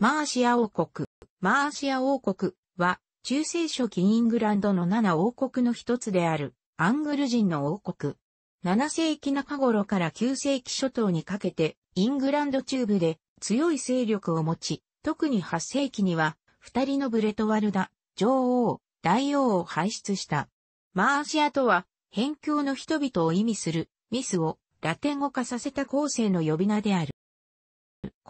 マーシア王国。マーシア王国は、中世初期イングランドの7王国の一つである、アングル人の王国。7世紀中頃から9世紀初頭にかけて、イングランド中部で強い勢力を持ち、特に8世紀には、二人のブレトワルダ、女王、大王を輩出した。マーシアとは、辺境の人々を意味する、ミスをラテン語化させた後世の呼び名である。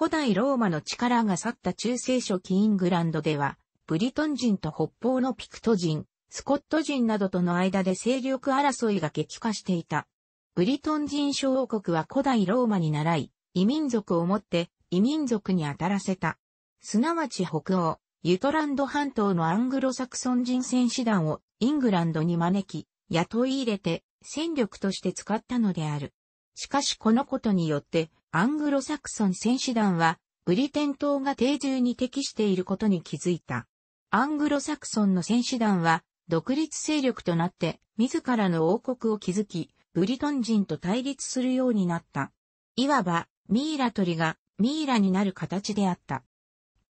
古代ローマの力が去った中世初期イングランドでは、ブリトン人と北方のピクト人、スコット人などとの間で勢力争いが激化していた。ブリトン人小王国は古代ローマに習い、異民族をもって異民族に当たらせた。すなわち北欧、ユトランド半島のアングロサクソン人戦士団をイングランドに招き、雇い入れて戦力として使ったのである。しかしこのことによってアングロサクソン選手団は、ブリテン島が定住に適していることに気づいた。アングロサクソンの選手団は、独立勢力となって、自らの王国を築き、ブリトン人と対立するようになった。いわば、ミイラ鳥が、ミイラになる形であった。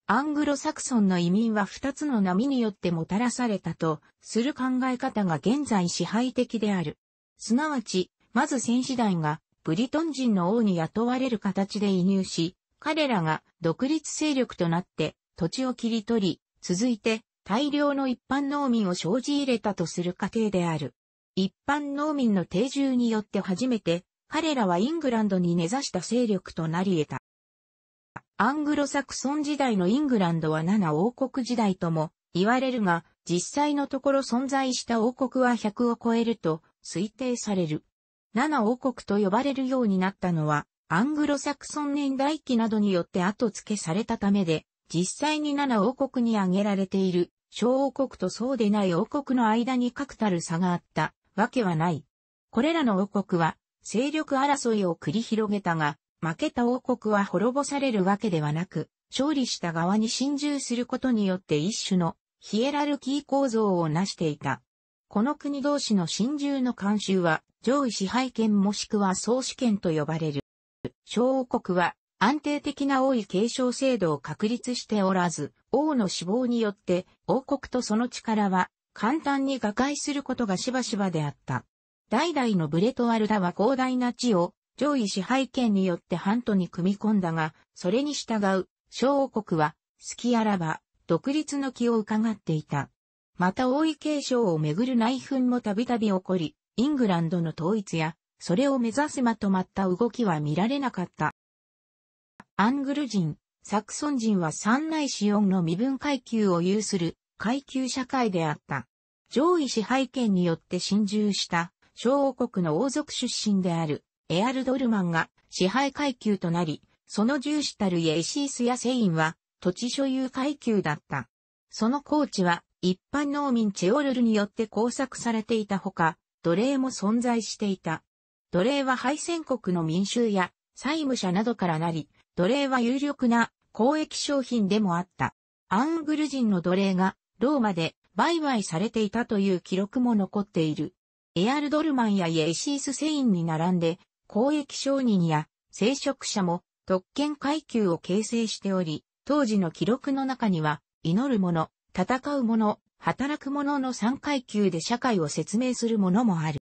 アングロサクソンの移民は二つの波によってもたらされたと、する考え方が現在支配的である。すなわち、まず戦士団がブリトン人の王に雇われる形で移入し、彼らが独立勢力となって土地を切り取り、続いて大量の一般農民を生じ入れたとする過程である。一般農民の定住によって初めて彼らはイングランドに根ざした勢力となり得た。アングロサクソン時代のイングランドは7王国時代とも言われるが、実際のところ存在した王国は100を超えると推定される。七王国と呼ばれるようになったのは、アングロサクソン年代記などによって後付けされたためで、実際に七王国に挙げられている、小王国とそうでない王国の間に確たる差があったわけはない。これらの王国は、勢力争いを繰り広げたが、負けた王国は滅ぼされるわけではなく、勝利した側に侵入することによって一種のヒエラルキー構造を成していた。この国同士の真珠の慣習は、上位支配権もしくは総主権と呼ばれる。小王国は安定的な王位継承制度を確立しておらず、王の死亡によって王国とその力は簡単に瓦解することがしばしばであった。代々のブレトワルダは広大な地を上位支配権によって半島に組み込んだが、それに従う小王国は、隙あらば、独立の気を伺っていた。また王位継承をめぐる内紛もたびたび起こり、イングランドの統一や、それを目指すまとまった動きは見られなかった。アングル人、サクソン人は三内四音の身分階級を有する階級社会であった。上位支配権によって侵入した小王国の王族出身であるエアルドルマンが支配階級となり、その重視たるイエシースやセインは土地所有階級だった。その高地は一般農民チェオルルによって工作されていたほか、奴隷も存在していた。奴隷は敗戦国の民衆や債務者などからなり、奴隷は有力な交易商品でもあった。アングル人の奴隷がローマで売買されていたという記録も残っている。エアルドルマンやイエシース・セインに並んで、交易商人や聖職者も特権階級を形成しており、当時の記録の中には、祈る者、戦う者、働く者の3階級で社会を説明するものもある。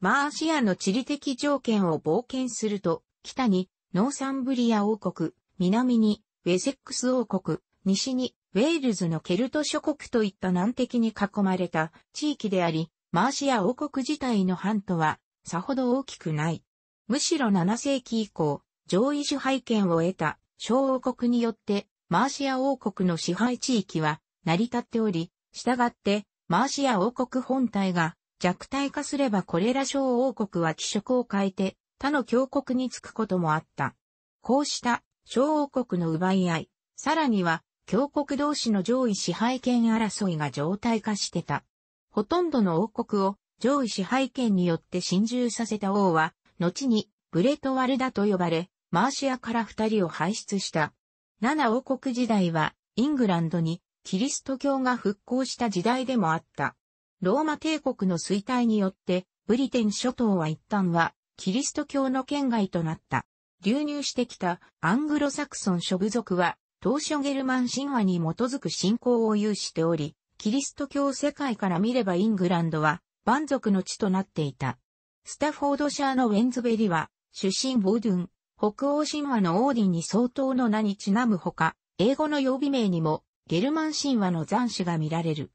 マーシアの地理的条件を冒険すると、北にノーサンブリア王国、南にウェセックス王国、西にウェールズのケルト諸国といった難敵に囲まれた地域であり、マーシア王国自体の藩とはさほど大きくない。むしろ7世紀以降、上位支配権を得た小王国によってマーシア王国の支配地域は成り立っており、従って、マーシア王国本体が弱体化すればこれら小王国は気色を変えて他の強国につくこともあった。こうした小王国の奪い合い、さらには強国同士の上位支配権争いが常態化してた。ほとんどの王国を上位支配権によって侵入させた王は、後にブレトワルダと呼ばれ、マーシアから二人を輩出した。七王国時代はイングランドにキリスト教が復興した時代でもあった。ローマ帝国の衰退によって、ブリテン諸島は一旦は、キリスト教の圏外となった。流入してきたアングロサクソン諸部族は、当初ゲルマン神話に基づく信仰を有しており、キリスト教世界から見ればイングランドは、蛮族の地となっていた。スタフォードシャーのウェンズベリは、出身ボードゥン、北欧神話のオーディンに相当の名にちなむほか、英語の曜日名にもゲルマン神話の残滓が見られる。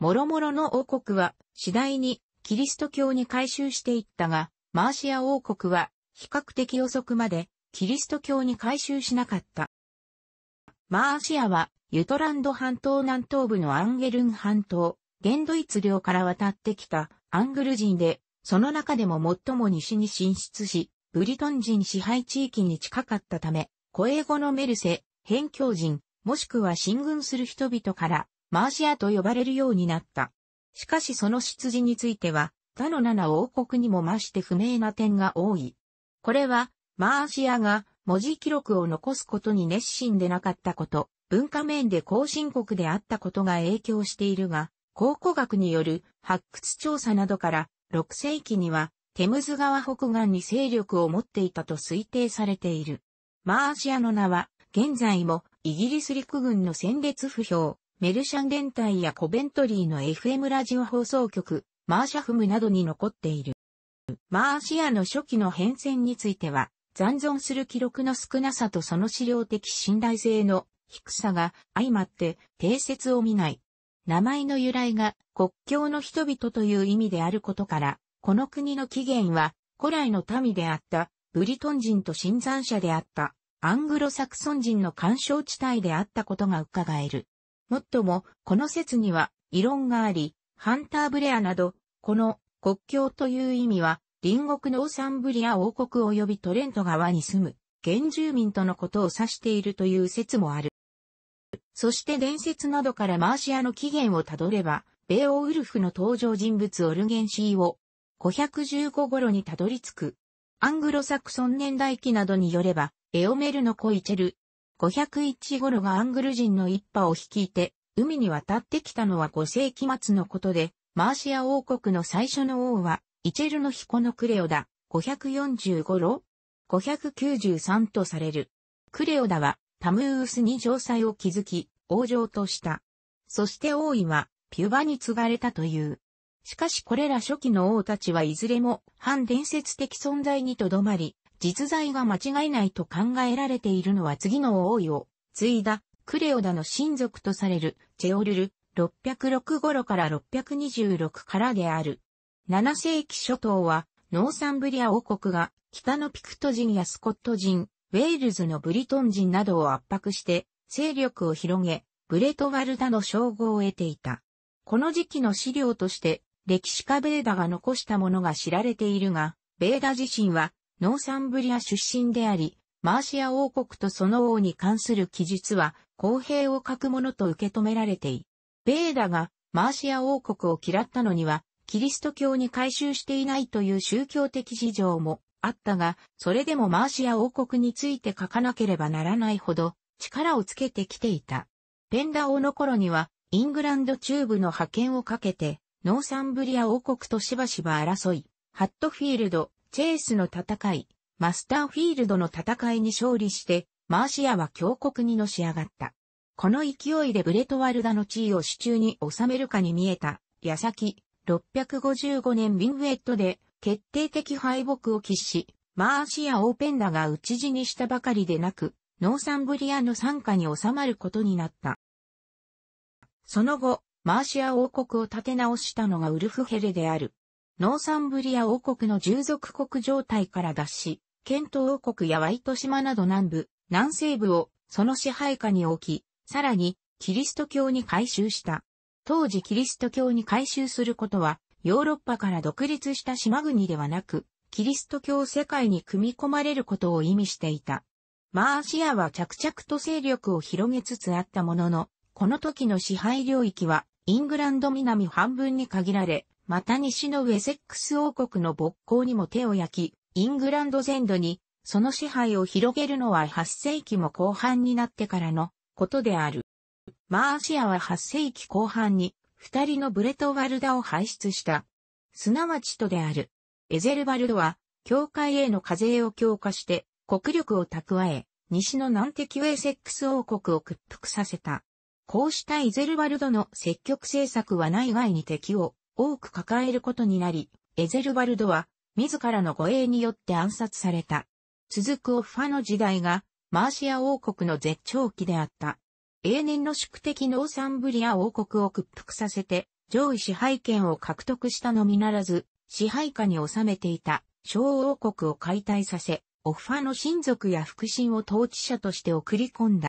諸々の王国は次第にキリスト教に改修していったが、マーシア王国は比較的遅くまでキリスト教に改修しなかった。マーシアはユトランド半島南東部のアンゲルン半島、現ドイツ領から渡ってきたアングル人で、その中でも最も西に進出し、ブリトン人支配地域に近かったため、コエ語のメルセ、辺境人、もしくは進軍する人々から、マーシアと呼ばれるようになった。しかしその出自については、他の7王国にも増して不明な点が多い。これは、マーシアが文字記録を残すことに熱心でなかったこと、文化面で後進国であったことが影響しているが、考古学による発掘調査などから6世紀にはテムズ川北岸に勢力を持っていたと推定されている。マーシアの名は現在もイギリス陸軍の戦列不評、メルシャン連隊やコベントリーの FM ラジオ放送局、マーシャフムなどに残っている。マーシアの初期の変遷については、残存する記録の少なさとその資料的信頼性の低さが相まって定説を見ない。名前の由来が国境の人々という意味であることから、この国の起源は古来の民であったブリトン人と新参者であったアングロサクソン人の干渉地帯であったことが伺える。もっとも、この説には異論があり、ハンターブレアなど、この国境という意味は、隣国のーサンブリア王国及びトレント側に住む原住民とのことを指しているという説もある。そして伝説などからマーシアの起源をたどれば、ベオウルフの登場人物オルゲンシーを515頃にたどり着く。アングロサクソン年代記などによれば、エオメルのコイチェル。501頃がアングル人の一派を率いて、海に渡ってきたのは5世紀末のことで、マーシア王国の最初の王は、イチェルの彦のクレオダ、545ロ ?593 とされる。クレオダは、タムーウスに城塞を築き、王城とした。そして王位は、ピュバに継がれたという。しかしこれら初期の王たちはいずれも、反伝説的存在にとどまり、実在が間違いないと考えられているのは次の王位を継いだクレオダの親族とされるチェオルル606頃から626からである。7世紀初頭はノーサンブリア王国が北のピクト人やスコット人、ウェールズのブリトン人などを圧迫して勢力を広げ、ブレトワルダの称号を得ていた。この時期の資料として歴史家ベーダが残したものが知られているが、ベーダ自身はノーサンブリア出身であり、マーシア王国とその王に関する記述は公平を欠くものと受け止められてい。ベーダがマーシア王国を嫌ったのには、キリスト教に改宗していないという宗教的事情もあったが、それでもマーシア王国について書かなければならないほど力をつけてきていた。ペンダ王の頃には、イングランド中部の覇権をかけて、ノーサンブリア王国としばしば争い、ハットフィールド、チェイスの戦い、マスターフィールドの戦いに勝利して、マーシアは強国にのし上がった。この勢いでブレトワルダの地位を手中に収めるかに見えた、矢先、655年ビンウェットで、決定的敗北を喫し、マーシア・オーペンダが討ち死にしたばかりでなく、ノーサンブリアの傘下に収まることになった。その後、マーシア王国を立て直したのがウルフヘレである。ノーサンブリア王国の従属国状態から脱し、ケント王国やワイト島など南部、南西部をその支配下に置き、さらにキリスト教に改宗した。当時キリスト教に改宗することは、ヨーロッパから独立した島国ではなく、キリスト教世界に組み込まれることを意味していた。マーシアは着々と勢力を広げつつあったものの、この時の支配領域はイングランド南半分に限られ、また西のウェセックス王国の勃興にも手を焼き、イングランド全土にその支配を広げるのは8世紀も後半になってからのことである。マーシアは8世紀後半に二人のブレトワルダを輩出した。すなわちとである。エゼルバルドは、教会への課税を強化して、国力を蓄え、西の南敵ウェセックス王国を屈服させた。こうしたイゼルバルドの積極政策は内外に敵を多く抱えることになり、エゼルバルドは自らの護衛によって暗殺された。続くオファの時代がマーシア王国の絶頂期であった。永年の宿敵ノーサンブリア王国を屈服させて上位支配権を獲得したのみならず、支配下に収めていた小王国を解体させ、オファの親族や腹心を統治者として送り込んだ。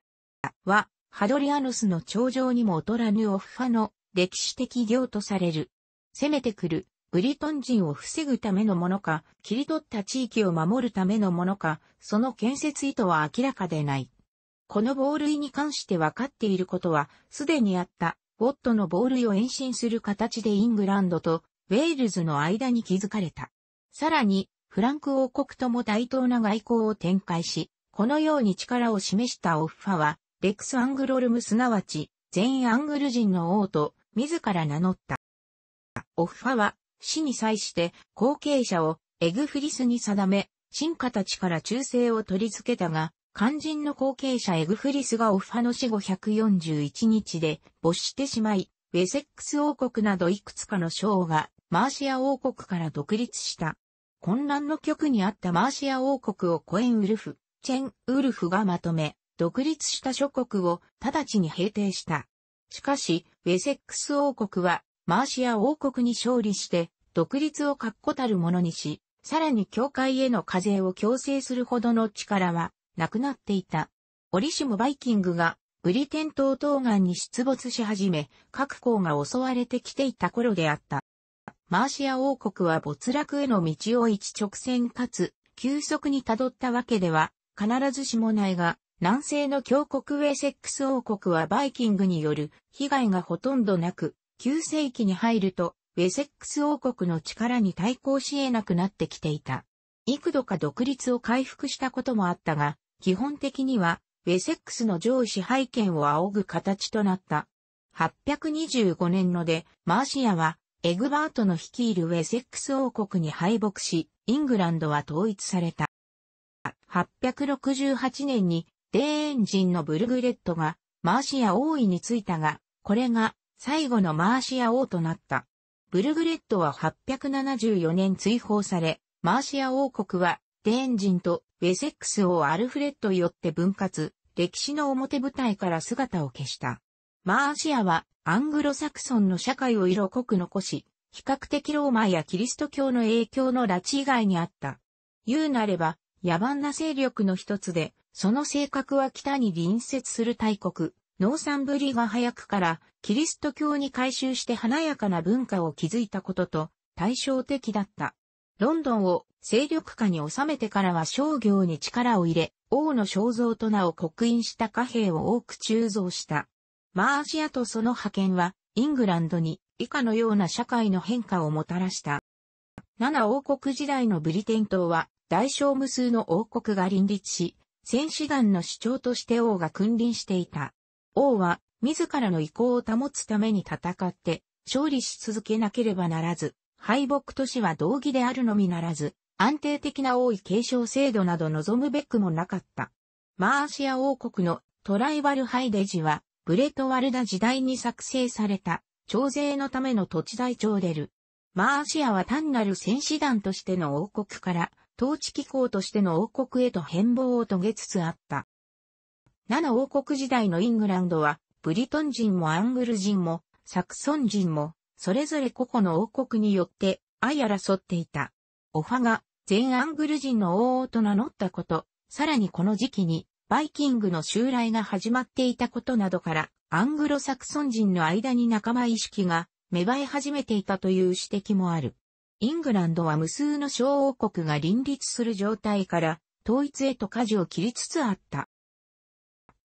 は、ハドリアノスの頂上にも劣らぬオファの歴史的行とされる攻めてくるブリトン人を防ぐためのものか、切り取った地域を守るためのものか、その建設意図は明らかでない。この防類に関して分かっていることは、すでにあった、ウォットのボール類を延伸する形でイングランドとウェールズの間に築かれた。さらに、フランク王国とも対等な外交を展開し、このように力を示したオッファは、レックス・アングロルムすなわち、全員アングル人の王と、自ら名乗った。オファは、死に際して後継者をエグフリスに定め、進化たちから忠誠を取り付けたが、肝心の後継者エグフリスがオファの死後141日で没してしまい、ウェセックス王国などいくつかの省がマーシア王国から独立した。混乱の極にあったマーシア王国をコエンウルフ、チェン・ウルフがまとめ、独立した諸国を直ちに平定した。しかし、ウェセックス王国はマーシア王国に勝利して、独立を確固たるものにし、さらに教会への課税を強制するほどの力はなくなっていた。折しもバイキングがブリテン島東岸に出没し始め、各校が襲われてきていた頃であった。マーシア王国は没落への道を一直線かつ、急速に辿ったわけでは、必ずしもないが、南西の強国ウェセックス王国はバイキングによる被害がほとんどなく、9世紀に入ると、ウェセックス王国の力に対抗し得なくなってきていた。幾度か独立を回復したこともあったが、基本的には、ウェセックスの上支配権を仰ぐ形となった。825年ので、マーシアは、エグバートの率いるウェセックス王国に敗北し、イングランドは統一された。868年に、デーン人のブルグレットが、マーシア王位についたが、これが最後のマーシア王となった。ブルグレットは874年追放され、マーシア王国はデーン人とウェセックス王アルフレッドよって分割、歴史の表舞台から姿を消した。マーシアはアングロサクソンの社会を色濃く残し、比較的ローマやキリスト教の影響の拉致以外にあった。言うなれば、野蛮な勢力の一つで、その性格は北に隣接する大国、農産ぶりが早くからキリスト教に改宗して華やかな文化を築いたことと対照的だった。ロンドンを勢力下に収めてからは商業に力を入れ、王の肖像と名を刻印した貨幣を多く鋳造した。マーシアとその派遣は、イングランドに以下のような社会の変化をもたらした。七王国時代のブリテン島は、大小無数の王国が林立し、戦士団の主張として王が君臨していた。王は自らの意向を保つために戦って勝利し続けなければならず、敗北都市は同義であるのみならず、安定的な王位継承制度など望むべくもなかった。マーシア王国のトライバルハイデジは、ブレトワルダ時代に作成された、徴税のための土地代調でる。マーシアは単なる戦士団としての王国から、統治機構としての王国へと変貌を遂げつつあった。7王国時代のイングランドは、ブリトン人もアングル人も、サクソン人も、それぞれ個々の王国によって相争っていた。オファが全アングル人の王王と名乗ったこと、さらにこの時期にバイキングの襲来が始まっていたことなどから、アングロサクソン人の間に仲間意識が芽生え始めていたという指摘もある。イングランドは無数の小王国が林立する状態から、統一へと舵を切りつつあった。